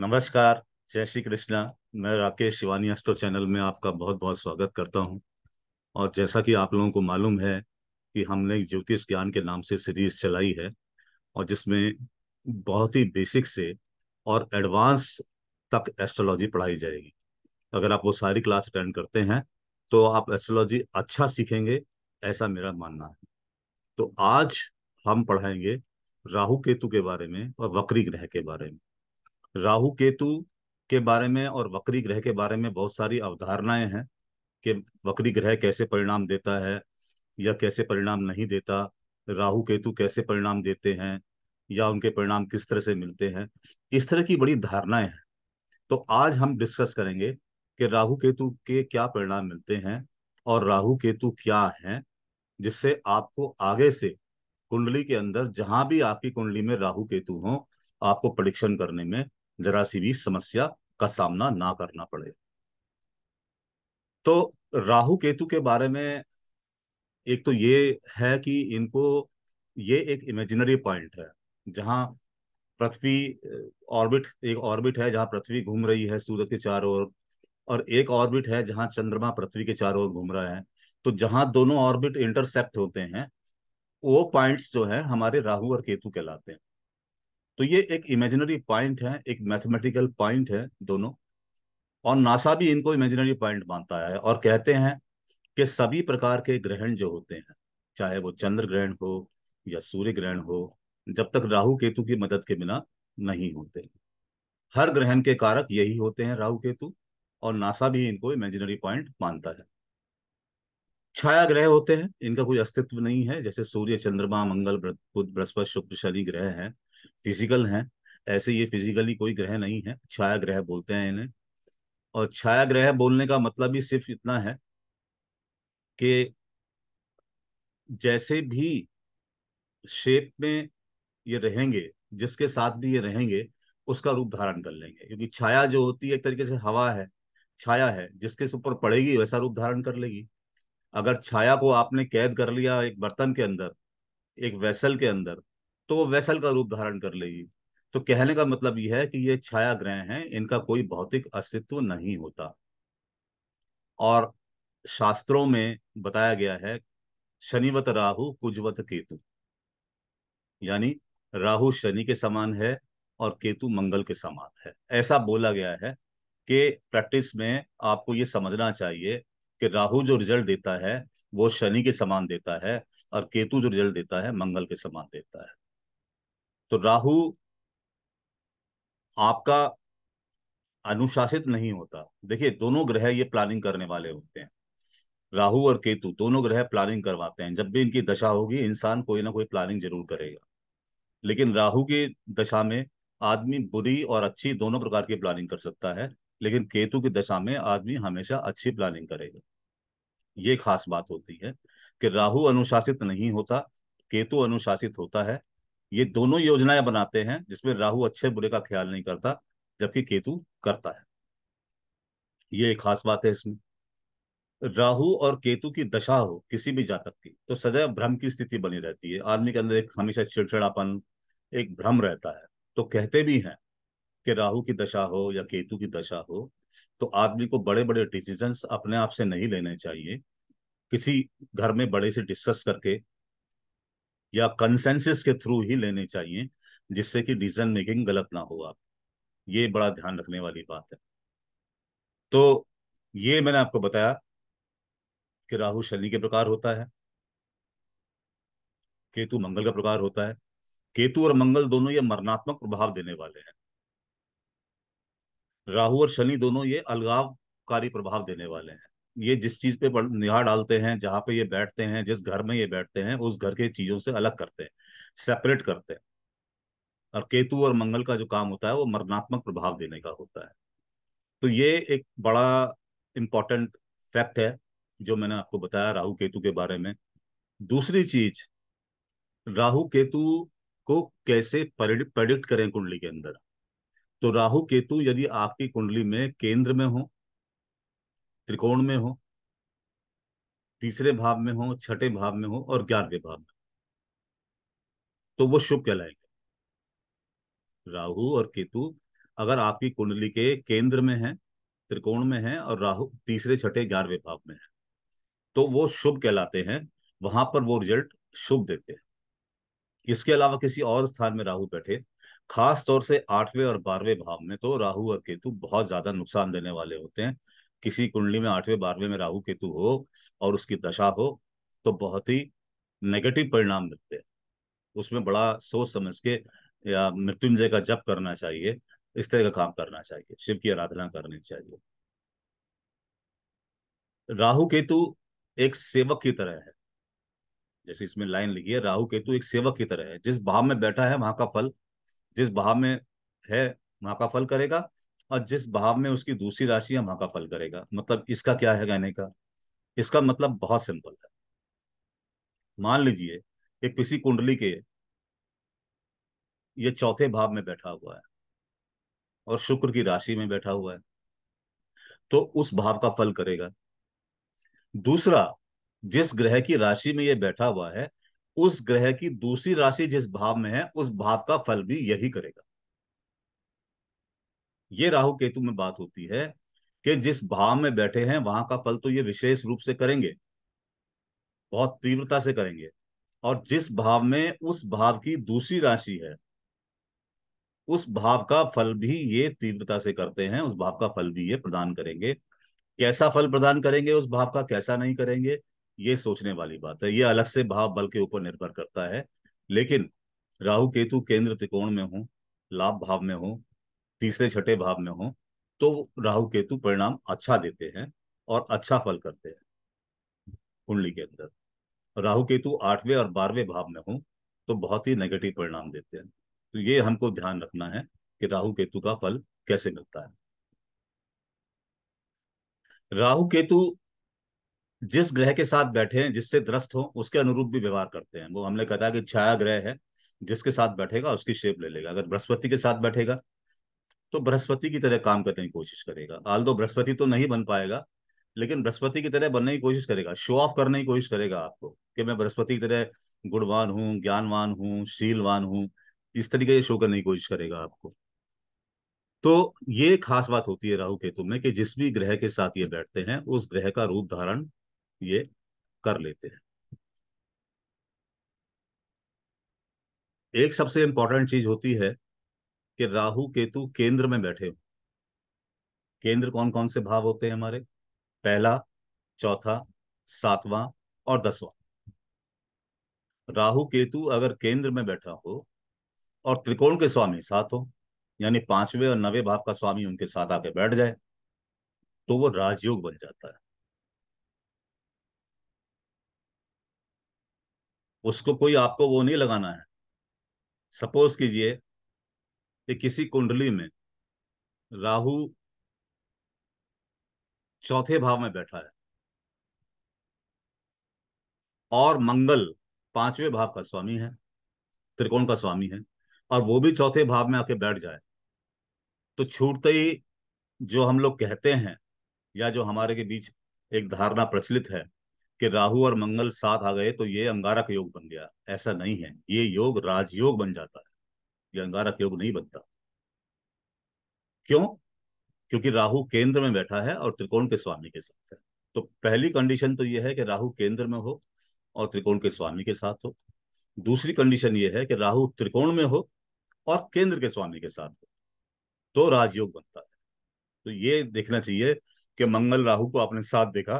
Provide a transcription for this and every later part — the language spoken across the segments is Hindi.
नमस्कार जय श्री कृष्णा मैं राकेश शिवानी अस्टो चैनल में आपका बहुत बहुत स्वागत करता हूं और जैसा कि आप लोगों को मालूम है कि हमने ज्योतिष ज्ञान के नाम से सीरीज चलाई है और जिसमें बहुत ही बेसिक से और एडवांस तक एस्ट्रोलॉजी पढ़ाई जाएगी अगर आप वो सारी क्लास अटेंड करते हैं तो आप एस्ट्रोलॉजी अच्छा सीखेंगे ऐसा मेरा मानना है तो आज हम पढ़ाएंगे राहु केतु के बारे में और वक्री ग्रह के बारे में राहु केतु के बारे में और वक्री ग्रह के बारे में बहुत सारी अवधारणाएं हैं कि वक्री ग्रह कैसे परिणाम देता है या कैसे परिणाम नहीं देता राहु केतु कैसे परिणाम देते हैं या उनके परिणाम किस तरह से मिलते हैं इस तरह की बड़ी धारणाएं हैं तो आज हम डिस्कस करेंगे कि राहु केतु के क्या परिणाम मिलते हैं और राहु केतु क्या है जिससे आपको आगे से कुंडली के अंदर जहां भी आपकी कुंडली में राहु केतु हो आपको प्रडिक्शन करने में जरा सी भी समस्या का सामना ना करना पड़े तो राहु केतु के बारे में एक तो ये है कि इनको ये एक इमेजिनरी पॉइंट है जहां पृथ्वी ऑर्बिट एक ऑर्बिट है जहाँ पृथ्वी घूम रही है सूरज के चारों ओर और एक ऑर्बिट है जहाँ चंद्रमा पृथ्वी के चारों ओर घूम रहा है तो जहां दोनों ऑर्बिट इंटरसेप्ट होते हैं वो पॉइंट्स जो है हमारे राहु और केतु कहलाते हैं तो ये एक इमेजिनरी पॉइंट है एक मैथमेटिकल पॉइंट है दोनों और नासा भी इनको इमेजिनरी पॉइंट मानता है और कहते हैं कि सभी प्रकार के ग्रहण जो होते हैं चाहे वो चंद्र ग्रहण हो या सूर्य ग्रहण हो जब तक राहु केतु की मदद के बिना नहीं होते हर ग्रहण के कारक यही होते हैं राहु केतु और नासा भी इनको इमेजिनरी पॉइंट मानता है छाया ग्रह होते हैं इनका कोई अस्तित्व नहीं है जैसे सूर्य चंद्रमा मंगल बृहस्पति शुक्र शनि ग्रह हैं फिजिकल हैं ऐसे ये फिजिकली कोई ग्रह नहीं है छाया ग्रह बोलते हैं इन्हें और छाया ग्रह बोलने का मतलब ही सिर्फ इतना है कि जैसे भी शेप में ये रहेंगे जिसके साथ भी ये रहेंगे उसका रूप धारण कर लेंगे क्योंकि छाया जो होती है एक तरीके से हवा है छाया है जिसके ऊपर पड़ेगी वैसा रूप धारण कर लेगी अगर छाया को आपने कैद कर लिया एक बर्तन के अंदर एक वेसल के अंदर तो वो वैसल का रूप धारण कर लेगी तो कहने का मतलब यह है कि ये छाया ग्रह हैं इनका कोई भौतिक अस्तित्व नहीं होता और शास्त्रों में बताया गया है शनिवत राहु कुजवत केतु यानी राहु शनि के समान है और केतु मंगल के समान है ऐसा बोला गया है कि प्रैक्टिस में आपको ये समझना चाहिए कि राहु जो रिजल्ट देता है वो शनि के समान देता है और केतु जो रिजल्ट देता है मंगल के समान देता है तो राहु आपका अनुशासित नहीं होता देखिए दोनों ग्रह ये प्लानिंग करने वाले होते हैं राहु और केतु दोनों ग्रह प्लानिंग करवाते हैं जब भी इनकी दशा होगी इंसान कोई ना कोई प्लानिंग जरूर करेगा लेकिन राहु की दशा में आदमी बुरी और अच्छी दोनों प्रकार की प्लानिंग कर सकता है लेकिन केतु की दशा में आदमी हमेशा अच्छी प्लानिंग करेगा ये खास बात होती है कि राहु अनुशासित नहीं होता केतु अनुशासित होता है ये दोनों योजनाएं बनाते हैं जिसमें राहु अच्छे बुरे का ख्याल नहीं करता जबकि केतु करता है ये एक खास बात है इसमें राहु और केतु की दशा हो किसी भी जातक की तो सदैव भ्रम की स्थिति बनी रहती है आदमी के अंदर एक हमेशा चिड़चिड़ापन एक भ्रम रहता है तो कहते भी हैं कि राहु की दशा हो या केतु की दशा हो तो आदमी को बड़े बड़े डिसीजन अपने आप से नहीं लेने चाहिए किसी घर में बड़े से डिस्कस करके या कंसेंसिस के थ्रू ही लेने चाहिए जिससे कि डिसीजन मेकिंग गलत ना हो आप ये बड़ा ध्यान रखने वाली बात है तो ये मैंने आपको बताया कि राहु शनि के प्रकार होता है केतु मंगल का प्रकार होता है केतु और मंगल दोनों ये मरणात्मक प्रभाव देने वाले हैं राहु और शनि दोनों ये अलगावकारी प्रभाव देने वाले हैं ये जिस चीज पे निगाह डालते हैं जहां पे ये बैठते हैं जिस घर में ये बैठते हैं उस घर के चीजों से अलग करते हैं सेपरेट करते हैं और केतु और मंगल का जो काम होता है वो मरणात्मक प्रभाव देने का होता है तो ये एक बड़ा इम्पॉर्टेंट फैक्ट है जो मैंने आपको बताया राहु केतु के बारे में दूसरी चीज राहु केतु को कैसे प्रेडिक्ट करें कुंडली के अंदर तो राहु केतु यदि आपकी कुंडली में केंद्र में हो त्रिकोण में हो तीसरे भाव में हो छठे भाव में हो और ग्यारहवें भाव में तो वो शुभ कहलाएंगे राहु और केतु अगर आपकी कुंडली के केंद्र में है त्रिकोण में है और राहु तीसरे छठे ग्यारहवें भाव में है तो वो शुभ कहलाते हैं वहां पर वो रिजल्ट शुभ देते हैं इसके अलावा किसी और स्थान में राहु बैठे खास तौर से आठवें और बारहवें भाव में तो राहु और केतु बहुत ज्यादा नुकसान देने वाले होते हैं किसी कुंडली में आठवें बारहवें में राहु केतु हो और उसकी दशा हो तो बहुत ही नेगेटिव परिणाम मिलते हैं उसमें बड़ा सोच समझ के या मृत्युंजय का जप करना चाहिए इस तरह का काम करना चाहिए शिव की आराधना करनी चाहिए राहु केतु एक सेवक की तरह है जैसे इसमें लाइन लिखी है राहु केतु एक सेवक की तरह है जिस भाव में बैठा है वहां का फल जिस भाव में है वहां का फल करेगा और जिस भाव में उसकी दूसरी राशि है वहां का फल करेगा मतलब इसका क्या है कहने का इसका मतलब बहुत सिंपल है मान लीजिए कि किसी कुंडली के ये चौथे भाव में बैठा हुआ है और शुक्र की राशि में बैठा हुआ है तो उस भाव का फल करेगा दूसरा जिस ग्रह की राशि में ये बैठा हुआ है उस ग्रह की दूसरी राशि जिस भाव में है उस भाव का फल भी यही करेगा ये राहु केतु में बात होती है कि जिस भाव में बैठे हैं वहां का फल तो ये विशेष रूप से करेंगे बहुत तीव्रता से करेंगे और जिस भाव में उस भाव की दूसरी राशि है उस भाव का फल भी ये तीव्रता से करते हैं उस भाव का फल भी ये प्रदान करेंगे कैसा फल प्रदान करेंगे उस भाव का कैसा नहीं करेंगे ये सोचने वाली बात है ये अलग से भाव बल के ऊपर निर्भर करता है लेकिन राहु केतु केंद्र त्रिकोण में हो लाभ भाव में हो तीसरे छठे भाव में हो तो राहु केतु परिणाम अच्छा देते हैं और अच्छा फल करते हैं कुंडली के अंदर राहु केतु आठवें और बारहवें भाव में हो तो बहुत ही नेगेटिव परिणाम देते हैं तो ये हमको ध्यान रखना है कि राहु केतु का फल कैसे मिलता है राहु केतु जिस ग्रह के साथ बैठे हैं जिससे ग्रस्त हो उसके अनुरूप भी व्यवहार करते हैं वो हमने कहा कि छाया ग्रह है जिसके साथ बैठेगा उसकी शेप ले लेगा अगर बृहस्पति के साथ बैठेगा तो बृहस्पति की तरह काम करने की कोशिश करेगा आल तो बृहस्पति तो नहीं बन पाएगा लेकिन बृहस्पति की तरह बनने की कोशिश करेगा शो ऑफ करने की कोशिश करेगा आपको कि मैं बृहस्पति की तरह गुणवान हूं ज्ञानवान हूं शीलवान हूं इस तरीके से शो करने की कोशिश करेगा आपको तो ये खास बात होती है राहु केतु में कि जिस भी ग्रह के साथ ये बैठते हैं उस ग्रह का रूप धारण ये कर लेते हैं एक सबसे इंपॉर्टेंट चीज होती है कि राहु केतु केंद्र में बैठे हो केंद्र कौन कौन से भाव होते हैं हमारे पहला चौथा सातवां और दसवां राहु केतु अगर केंद्र में बैठा हो और त्रिकोण के स्वामी साथ हो यानी पांचवे और नवे भाव का स्वामी उनके साथ आके बैठ जाए तो वो राजयोग बन जाता है उसको कोई आपको वो नहीं लगाना है सपोज कीजिए कि किसी कुंडली में राहु चौथे भाव में बैठा है और मंगल पांचवें भाव का स्वामी है त्रिकोण का स्वामी है और वो भी चौथे भाव में आके बैठ जाए तो छूटते ही जो हम लोग कहते हैं या जो हमारे के बीच एक धारणा प्रचलित है कि राहु और मंगल साथ आ गए तो ये अंगारक योग बन गया ऐसा नहीं है ये योग राजयोग बन जाता है ये अंगारक योग नहीं बनता क्यों क्योंकि राहु केंद्र में बैठा है और त्रिकोण के स्वामी के साथ है तो पहली कंडीशन तो यह है कि राहु केंद्र में हो और त्रिकोण के स्वामी के साथ हो दूसरी कंडीशन यह है कि राहु त्रिकोण में हो और केंद्र के स्वामी के साथ हो तो राजयोग बनता है तो ये देखना चाहिए कि मंगल राहु को आपने साथ देखा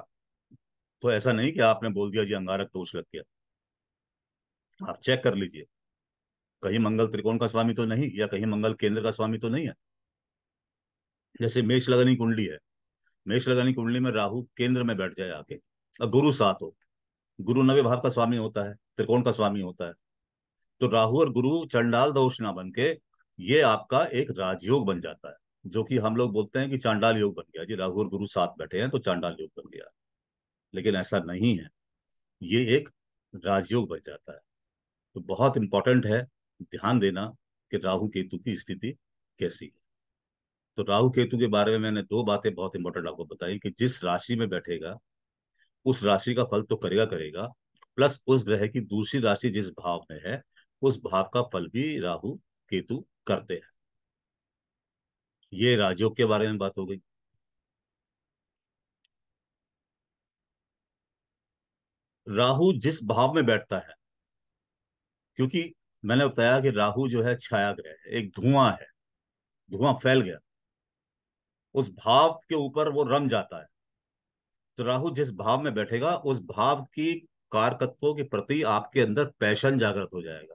तो ऐसा नहीं कि आपने बोल दिया जी अंगारक दोष लग गया आप चेक कर लीजिए कहीं मंगल त्रिकोण का स्वामी तो नहीं या कहीं मंगल केंद्र का स्वामी तो नहीं है जैसे मेष लगनी कुंडली है मेष लगनी कुंडली में राहु केंद्र में बैठ जाए आके और गुरु साथ हो गुरु नवे भाव का स्वामी होता है त्रिकोण का स्वामी होता है तो राहु और गुरु चंडाल दोष ना बन के ये आपका एक राजयोग बन जाता है जो कि हम लोग बोलते हैं कि चांडाल योग बन गया जी राहु और गुरु साथ बैठे हैं तो चांडाल योग बन गया लेकिन ऐसा नहीं है ये एक राजयोग बन जाता है तो बहुत इंपॉर्टेंट है ध्यान देना कि राहु केतु की स्थिति कैसी है तो राहु केतु के बारे में मैंने दो बातें बहुत इंपॉर्टेंट आपको बताई कि जिस राशि में बैठेगा उस राशि का फल तो करेगा करेगा प्लस उस ग्रह की दूसरी राशि जिस भाव में है उस भाव का फल भी राहु केतु करते हैं ये राजयोग के बारे में बात हो गई राहु जिस भाव में बैठता है क्योंकि मैंने बताया कि राहु जो है छाया ग्रह एक धुआं है धुआं फैल गया उस भाव के ऊपर वो रम जाता है तो राहु जिस भाव में बैठेगा उस भाव की कारकत्वों के प्रति आपके अंदर पैशन जागृत हो जाएगा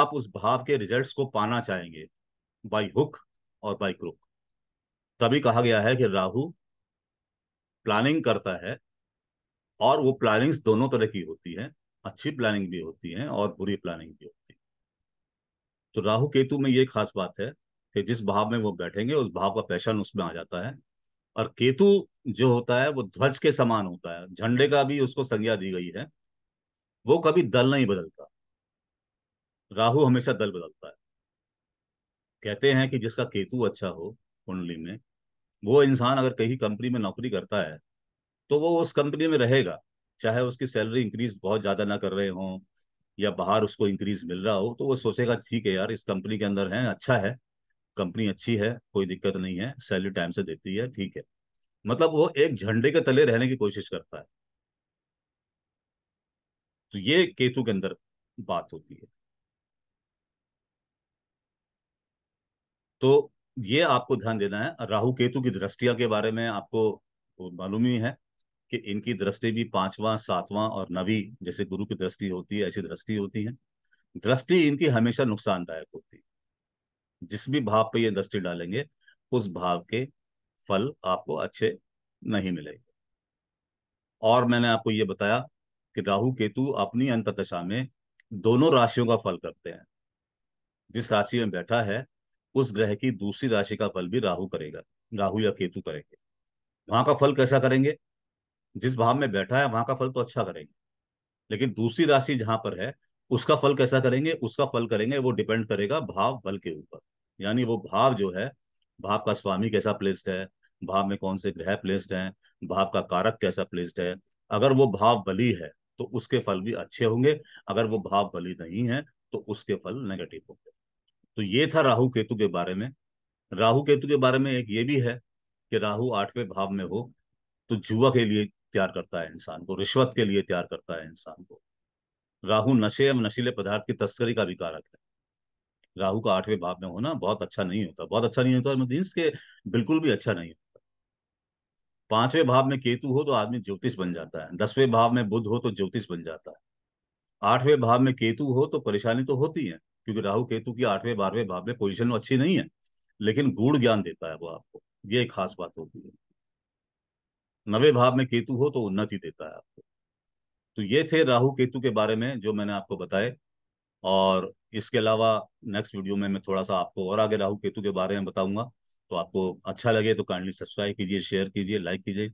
आप उस भाव के रिजल्ट्स को पाना चाहेंगे बाई हुक और बाई क्रुक तभी कहा गया है कि राहु प्लानिंग करता है और वो प्लानिंग्स दोनों तरह की होती है अच्छी प्लानिंग भी होती है और बुरी प्लानिंग भी होती है तो राहु केतु में ये खास बात है कि जिस भाव में वो बैठेंगे उस भाव का पैशन उसमें आ जाता है और केतु जो होता है वो ध्वज के समान होता है झंडे का भी उसको संज्ञा दी गई है वो कभी दल नहीं बदलता राहु हमेशा दल बदलता है कहते हैं कि जिसका केतु अच्छा हो कुंडली में वो इंसान अगर कहीं कंपनी में नौकरी करता है तो वो उस कंपनी में रहेगा चाहे उसकी सैलरी इंक्रीज बहुत ज्यादा ना कर रहे हो या बाहर उसको इंक्रीज मिल रहा हो तो वो सोचेगा ठीक है यार इस कंपनी के अंदर है अच्छा है कंपनी अच्छी है कोई दिक्कत नहीं है सैलरी टाइम से देती है ठीक है मतलब वो एक झंडे के तले रहने की कोशिश करता है तो ये केतु के अंदर बात होती है तो ये आपको ध्यान देना है राहु केतु की दृष्टिया के बारे में आपको मालूम ही है कि इनकी दृष्टि भी पांचवा सातवां और नवी जैसे गुरु की दृष्टि होती है ऐसी दृष्टि होती है दृष्टि इनकी हमेशा नुकसानदायक होती है जिस भी भाव पे ये दृष्टि डालेंगे उस भाव के फल आपको अच्छे नहीं मिलेंगे और मैंने आपको ये बताया कि राहु केतु अपनी दशा में दोनों राशियों का फल करते हैं जिस राशि में बैठा है उस ग्रह की दूसरी राशि का फल भी राहु करेगा राहु या केतु करेंगे वहां का फल कैसा करेंगे जिस भाव में बैठा है वहां का फल तो अच्छा करेंगे लेकिन दूसरी राशि जहां पर है उसका फल कैसा करेंगे उसका फल करेंगे वो डिपेंड करेगा भाव बल के ऊपर यानी वो भाव जो है भाव का स्वामी कैसा प्लेस्ड है भाव में कौन से ग्रह प्लेस्ड हैं भाव का कारक कैसा प्लेस्ड है अगर वो भाव बली है तो उसके फल भी अच्छे होंगे अगर वो भाव बली नहीं है तो उसके फल नेगेटिव होंगे तो ये था राहु केतु के बारे में राहु केतु के बारे में एक ये भी है कि राहु आठवें भाव में हो तो जुआ के लिए तैयार करता है इंसान को रिश्वत के लिए तैयार करता है इंसान को राहु नशे एवं नशीले पदार्थ की तस्करी का भी कारक है राहु का आठवें भाव में होना बहुत अच्छा नहीं होता बहुत अच्छा नहीं होता मीन्स मतलब के बिल्कुल भी अच्छा नहीं होता पांचवें भाव में केतु हो तो आदमी ज्योतिष बन जाता है दसवें भाव में बुद्ध हो तो ज्योतिष बन जाता है आठवें भाव में केतु हो तो परेशानी तो होती है क्योंकि राहु केतु की आठवें बारहवें भाव में पोजिशन अच्छी नहीं है लेकिन गूढ़ ज्ञान देता है वो आपको ये खास बात होती है नवे भाव में केतु हो तो उन्नति देता है आपको तो ये थे राहु केतु के बारे में जो मैंने आपको बताए और इसके अलावा नेक्स्ट वीडियो में मैं थोड़ा सा आपको और आगे राहु केतु के बारे में बताऊंगा तो आपको अच्छा लगे तो काइंडली सब्सक्राइब कीजिए शेयर कीजिए लाइक कीजिए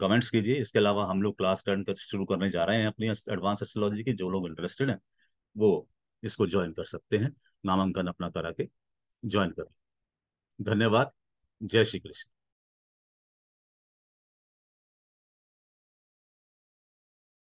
कमेंट्स कीजिए इसके अलावा हम लोग क्लास टर्न कर शुरू करने जा रहे हैं अपनी एडवांस एस्ट्रोलॉजी की जो लोग इंटरेस्टेड हैं वो इसको ज्वाइन कर सकते हैं नामांकन अपना करा के ज्वाइन कर धन्यवाद जय श्री कृष्ण